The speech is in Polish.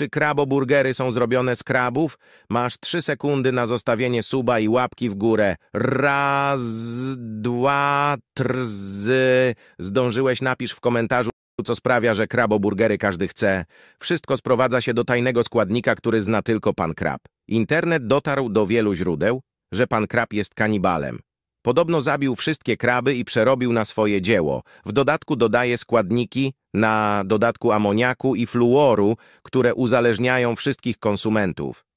czy kraboburgery są zrobione z krabów? Masz trzy sekundy na zostawienie suba i łapki w górę. Raz, dwa, trz. Zdążyłeś, napisz w komentarzu, co sprawia, że kraboburgery każdy chce. Wszystko sprowadza się do tajnego składnika, który zna tylko pan krab. Internet dotarł do wielu źródeł, że pan krab jest kanibalem. Podobno zabił wszystkie kraby i przerobił na swoje dzieło. W dodatku dodaje składniki na dodatku amoniaku i fluoru, które uzależniają wszystkich konsumentów.